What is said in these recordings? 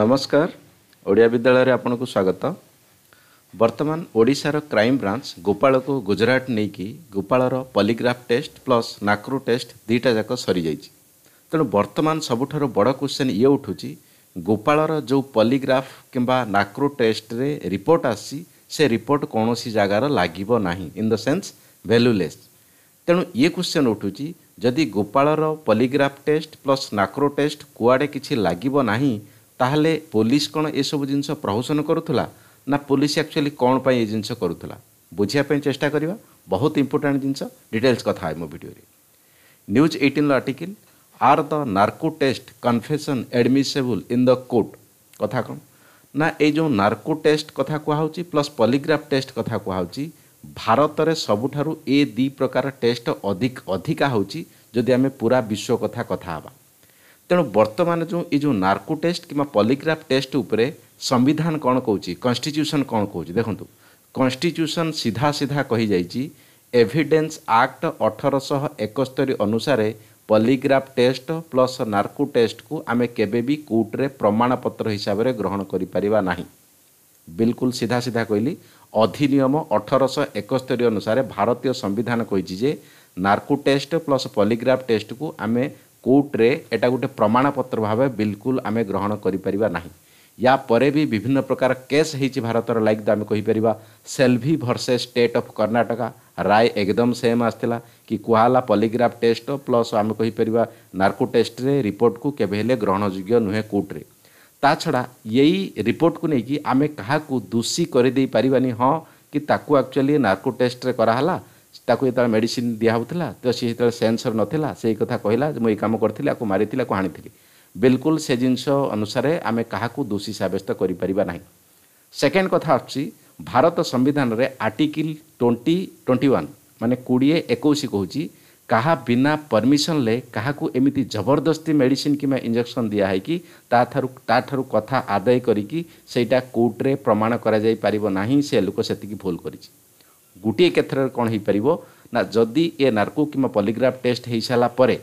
ନମସ୍କାର ଓଡ଼ିଆ ବିଦ୍ୟାଳୟରେ ଆପଣଙ୍କୁ ସ୍ୱାଗତ ବର୍ତ୍ତମାନ ଓଡ଼ିଶାର କ୍ରାଇମବ୍ରାଞ୍ଚ ଗୋପାଳକୁ ଗୁଜୁରାଟ ନେଇକି ଗୋପାଳର ପଲିଗ୍ରାଫ ଟେଷ୍ଟ ପ୍ଲସ୍ ନାକ୍ରୁ ଟେଷ୍ଟ ଦୁଇଟା ଯାକ ସରିଯାଇଛି ତେଣୁ ବର୍ତ୍ତମାନ ସବୁଠାରୁ ବଡ଼ କ୍ୱେଶ୍ଚିନ୍ ଇଏ ଉଠୁଛି ଗୋପାଳର ଯେଉଁ ପଲିଗ୍ରାଫ କିମ୍ବା ନାକ୍ରୁ ଟେଷ୍ଟରେ ରିପୋର୍ଟ ଆସିଛି ସେ ରିପୋର୍ଟ କୌଣସି ଜାଗାର ଲାଗିବ ନାହିଁ ଇନ୍ ଦ ସେନ୍ସ ଭ୍ୟାଲ୍ୟୁଲେସ୍ ତେଣୁ ଇଏ କ୍ୱେଶ୍ଚିନ୍ ଉଠୁଛି ଯଦି ଗୋପାଳର ପଲିଗ୍ରାଫ ଟେଷ୍ଟ ପ୍ଲସ୍ ନାକ୍ରୋ ଟେଷ୍ଟ କୁଆଡ଼େ କିଛି ଲାଗିବ ନାହିଁ ତାହେଲେ ପୋଲିସ କ'ଣ ଏସବୁ ଜିନିଷ ପ୍ରହସନ କରୁଥିଲା ନା ପୋଲିସ ଆକ୍ଚୁଆଲି କ'ଣ ପାଇଁ ଏ ଜିନିଷ କରୁଥିଲା ବୁଝିବା ପାଇଁ ଚେଷ୍ଟା କରିବା ବହୁତ ଇମ୍ପୋର୍ଟାଣ୍ଟ ଜିନିଷ ଡିଟେଲ୍ସ କଥା ହେବ ମୋ ଭିଡ଼ିଓରେ ନ୍ୟୁଜ୍ ଏଇଟିନ୍ର article are the narco test confession admissible in the court କଥା କ'ଣ ନା ଏଇ ଯେଉଁ ନାର୍କୋ ଟେଷ୍ଟ କଥା କୁହାହେଉଛି ପ୍ଲସ୍ ପଲିଗ୍ରାଫ ଟେଷ୍ଟ କଥା କୁହାହେଉଛି ଭାରତରେ ସବୁଠାରୁ ଏ ଦୁଇ ପ୍ରକାର ଟେଷ୍ଟ ଅଧିକ ଅଧିକା ହେଉଛି ଯଦି ଆମେ ପୁରା ବିଶ୍ୱ କଥା କଥା ହେବା ତେଣୁ ବର୍ତ୍ତମାନ ଯେଉଁ ଏଇ ଯେଉଁ ନାର୍କୋ ଟେଷ୍ଟ କିମ୍ବା ପଲିଗ୍ରାଫ୍ ଟେଷ୍ଟ ଉପରେ ସମ୍ବିଧାନ କ'ଣ କହୁଛି କନଷ୍ଟିଚ୍ୟୁସନ୍ କ'ଣ କହୁଛି ଦେଖନ୍ତୁ କନଷ୍ଟିଚ୍ୟୁସନ୍ ସିଧା ସିଧା କହିଯାଇଛି ଏଭିଡେନ୍ସ ଆକ୍ଟ ଅଠରଶହ ଏକସ୍ତରି ଅନୁସାରେ ପଲିଗ୍ରାଫ୍ ଟେଷ୍ଟ ପ୍ଲସ୍ ନାର୍କୋ ଟେଷ୍ଟକୁ ଆମେ କେବେ ବି କୋର୍ଟରେ ପ୍ରମାଣପତ୍ର ହିସାବରେ ଗ୍ରହଣ କରିପାରିବା ନାହିଁ ବିଲକୁଲ ସିଧା ସିଧା କହିଲି ଅଧିନିୟମ ଅଠରଶହ ଏକସ୍ତରି ଅନୁସାରେ ଭାରତୀୟ ସମ୍ବିଧାନ କହିଛି ଯେ ନାର୍କୋ ଟେଷ୍ଟ ପ୍ଲସ୍ ପଲିଗ୍ରାଫ୍ ଟେଷ୍ଟକୁ ଆମେ କୋର୍ଟରେ ଏଇଟା ଗୋଟେ ପ୍ରମାଣପତ୍ର ଭାବେ ବିଲକୁଲ ଆମେ ଗ୍ରହଣ କରିପାରିବା ନାହିଁ ୟା ପରେ ବି ବିଭିନ୍ନ ପ୍ରକାର କେସ୍ ହେଇଛି ଭାରତର ଲାଇକ୍ ଆମେ କହିପାରିବା Selvi versus state of Karnataka ରାୟ ଏକଦମ ସେମ୍ ଆସିଥିଲା କି କୁହାଲା ପଲିଗ୍ରାଫ ଟେଷ୍ଟ ପ୍ଲସ୍ ଆମେ କହିପାରିବା ନାର୍କୋ ଟେଷ୍ଟରେ ରିପୋର୍ଟକୁ କେବେ ହେଲେ ଗ୍ରହଣଯୋଗ୍ୟ ନୁହେଁ କୋର୍ଟରେ ତା ଛଡ଼ା ଏଇ ରିପୋର୍ଟକୁ ନେଇକି ଆମେ କାହାକୁ ଦୋଷୀ କରିଦେଇ ପାରିବାନି ହଁ କି ତାକୁ ଆକ୍ଚୁଆଲି ନାର୍କୋ ଟେଷ୍ଟରେ କରାହେଲା ତାକୁ ଯେତେବେଳେ ମେଡ଼ିସିନ୍ ଦିଆହେଉଥିଲା ତ ସିଏ ଯେତେବେଳେ ସେନ୍ସର ନଥିଲା ସେଇ କଥା କହିଲା ଯେ ମୁଁ ଏଇ କାମ କରିଥିଲି ଆକୁ ମାରିଥିଲି ଆକୁ ଆଣିଥିଲି ବିଲକୁଲ ସେ ଜିନିଷ ଅନୁସାରେ ଆମେ କାହାକୁ ଦୋଷୀ ସାବ୍ୟସ୍ତ କରିପାରିବା ନାହିଁ ସେକେଣ୍ଡ କଥା ଅଛି ଭାରତ ସମ୍ବିଧାନରେ ଆର୍ଟିକିଲ୍ ଟ୍ୱେଣ୍ଟି ଟ୍ୱେଣ୍ଟି ୱାନ୍ ମାନେ କୋଡ଼ିଏ ଏକୋଇଶ କହୁଛି କାହା ବିନା ପରମିସନରେ କାହାକୁ ଏମିତି ଜବରଦସ୍ତି ମେଡ଼ିସିନ୍ କିମ୍ବା ଇଞ୍ଜେକ୍ସନ୍ ଦିଆହେଇକି ତା'ଠାରୁ ତା'ଠାରୁ କଥା ଆଦାୟ କରିକି ସେଇଟା କୋର୍ଟରେ ପ୍ରମାଣ କରାଯାଇପାରିବ ନାହିଁ ସେ ଲୋକ ସେତିକି ଭୁଲ କରିଛି ଗୋଟିଏ କ୍ଷେତ୍ରରେ କ'ଣ ହୋଇପାରିବ ନା ଯଦି ଏ ନାର୍କୋ କିମ୍ବା ପଲିଗ୍ରାଫ ଟେଷ୍ଟ ହୋଇସାରିଲା ପରେ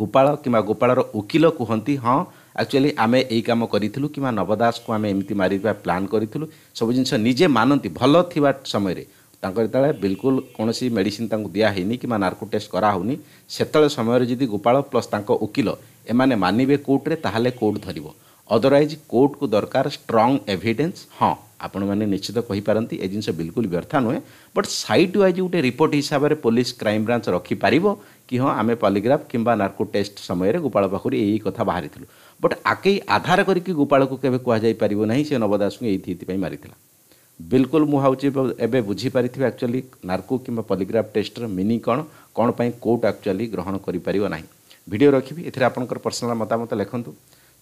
ଗୋପାଳ କିମ୍ବା ଗୋପାଳର ଓକିଲ କୁହନ୍ତି ହଁ ଆକ୍ଚୁଆଲି ଆମେ ଏଇ କାମ କରିଥିଲୁ କିମ୍ବା ନବଦାସକୁ ଆମେ ଏମିତି ମାରିବା ପ୍ଲାନ୍ କରିଥିଲୁ ସବୁ ଜିନିଷ ନିଜେ ମାନନ୍ତି ଭଲ ଥିବା ସମୟରେ ତାଙ୍କର ଯେତେବେଳେ ବିଲକୁଲ କୌଣସି ମେଡ଼ିସିନ ତାଙ୍କୁ ଦିଆ ହୋଇନି କିମ୍ବା ନାର୍କୋ ଟେଷ୍ଟ କରାହେଉନି ସେତେବେଳେ ସମୟରେ ଯଦି ଗୋପାଳ ପ୍ଲସ୍ ତାଙ୍କ ଓକିଲ ଏମାନେ ମାନିବେ କୋର୍ଟରେ ତାହେଲେ କୋର୍ଟ ଧରିବ ଅଦରୱାଇଜ୍ କୋର୍ଟକୁ ଦରକାର ଷ୍ଟ୍ରଙ୍ଗ୍ ଏଭିଡେନ୍ସ ହଁ ଆପଣମାନେ ନିଶ୍ଚିତ କହିପାରନ୍ତି ଏ ଜିନିଷ ବିଲକୁଲ ବ୍ୟର୍ଥା ନୁହେଁ ବଟ୍ ସାଇଟ୍ ୱାଇଜ୍ ଗୋଟେ ରିପୋର୍ଟ ହିସାବରେ ପୋଲିସ କ୍ରାଇମ୍ ବ୍ରାଞ୍ଚ ରଖିପାରିବ କି ହଁ ଆମେ ପଲିଗ୍ରାଫ କିମ୍ବା ନାର୍କୋ ଟେଷ୍ଟ ସମୟରେ ଗୋପାଳ ପାଖରୁ ଏଇ କଥା ବାହାରିଥିଲୁ ବଟ୍ ଆକେଇ ଆଧାର କରିକି ଗୋପାଳକୁ କେବେ କୁହାଯାଇପାରିବ ନାହିଁ ସେ ନବଦାସଙ୍କୁ ଏଇଥି ଏଥିପାଇଁ ମାରିଥିଲା ବିଲକୁଲ ମୁଁ ଭାବୁଛି ଏବେ ବୁଝିପାରିଥିବି ଆକ୍ଚୁଆଲି ନାର୍କୋ କିମ୍ବା ପଲିଗ୍ରାଫ ଟେଷ୍ଟର ମିନିଂ କ'ଣ କ'ଣ ପାଇଁ କୋର୍ଟ ଆକ୍ଚୁଆଲି ଗ୍ରହଣ କରିପାରିବ ନାହିଁ ଭିଡ଼ିଓ ରଖିବି ଏଥିରେ ଆପଣଙ୍କର ପର୍ସନାଲ୍ ମତାମତ ଲେଖନ୍ତୁ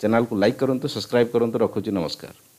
चैनल को लाइक करूँ तो सब्सक्राइब करूँ तो रखुच नमस्कार